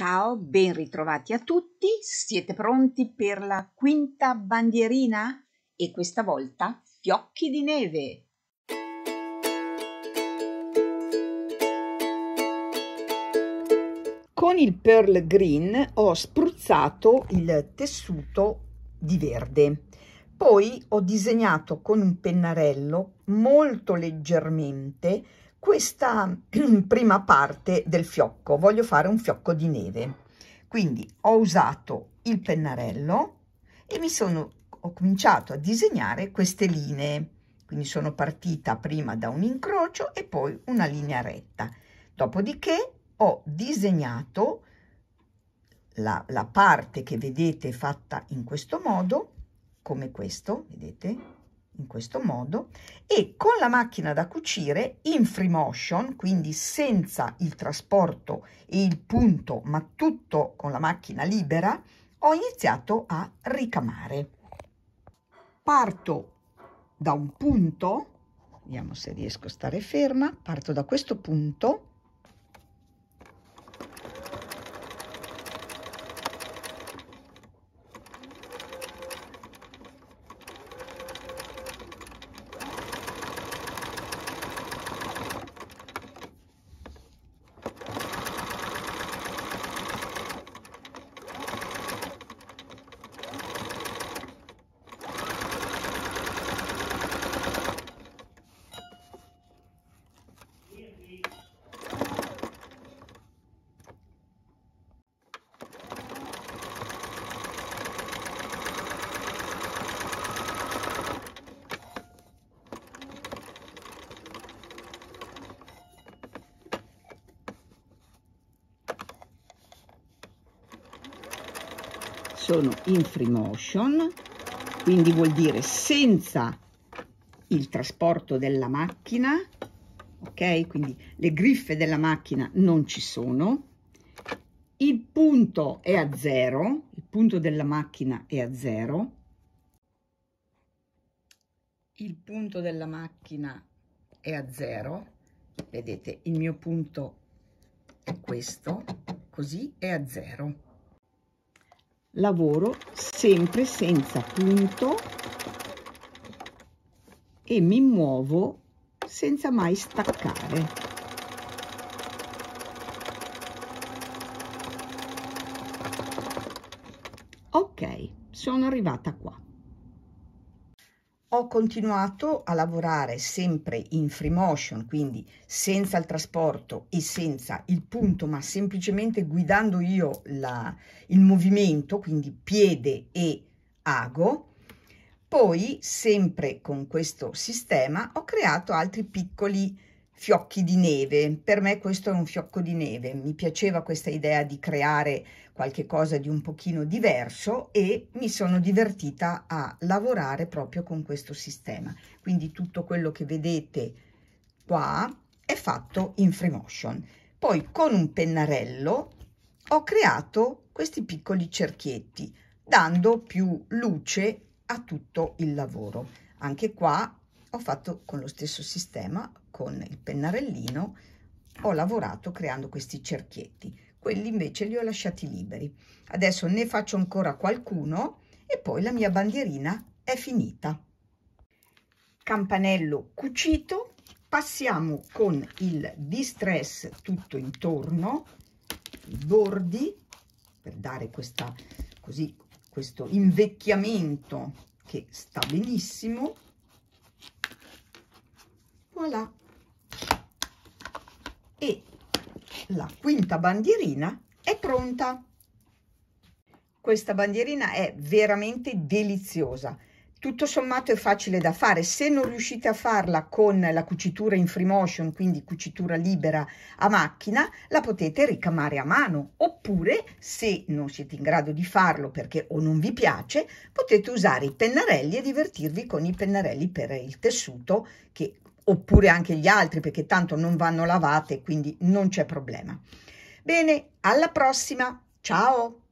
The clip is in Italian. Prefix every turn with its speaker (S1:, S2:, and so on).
S1: Ciao, ben ritrovati a tutti. Siete pronti per la quinta bandierina? E questa volta fiocchi di neve. Con il Pearl Green ho spruzzato il tessuto di verde. Poi ho disegnato con un pennarello molto leggermente questa prima parte del fiocco. Voglio fare un fiocco di neve. Quindi ho usato il pennarello e mi sono ho cominciato a disegnare queste linee. Quindi sono partita prima da un incrocio e poi una linea retta. Dopodiché ho disegnato la, la parte che vedete fatta in questo modo, come questo, vedete? in questo modo e con la macchina da cucire in free motion, quindi senza il trasporto e il punto, ma tutto con la macchina libera, ho iniziato a ricamare. Parto da un punto, vediamo se riesco a stare ferma, parto da questo punto sono in free motion, quindi vuol dire senza il trasporto della macchina, ok? Quindi le griffe della macchina non ci sono, il punto è a zero, il punto della macchina è a zero, il punto della macchina è a zero, vedete il mio punto è questo, così è a zero lavoro sempre senza punto e mi muovo senza mai staccare. Ok, sono arrivata qua ho continuato a lavorare sempre in free motion, quindi senza il trasporto e senza il punto, ma semplicemente guidando io la, il movimento, quindi piede e ago. Poi, sempre con questo sistema, ho creato altri piccoli fiocchi di neve. Per me questo è un fiocco di neve. Mi piaceva questa idea di creare qualche cosa di un pochino diverso e mi sono divertita a lavorare proprio con questo sistema. Quindi tutto quello che vedete qua è fatto in free motion. Poi con un pennarello ho creato questi piccoli cerchietti dando più luce a tutto il lavoro. Anche qua ho fatto con lo stesso sistema, con il pennarellino, ho lavorato creando questi cerchietti quelli invece li ho lasciati liberi. Adesso ne faccio ancora qualcuno e poi la mia bandierina è finita. Campanello cucito, passiamo con il distress tutto intorno, i bordi, per dare questa, così, questo invecchiamento che sta benissimo. Voilà. E la quinta bandierina è pronta. Questa bandierina è veramente deliziosa. Tutto sommato è facile da fare, se non riuscite a farla con la cucitura in free motion, quindi cucitura libera a macchina, la potete ricamare a mano, oppure se non siete in grado di farlo perché o non vi piace, potete usare i pennarelli e divertirvi con i pennarelli per il tessuto che oppure anche gli altri perché tanto non vanno lavate quindi non c'è problema. Bene, alla prossima, ciao!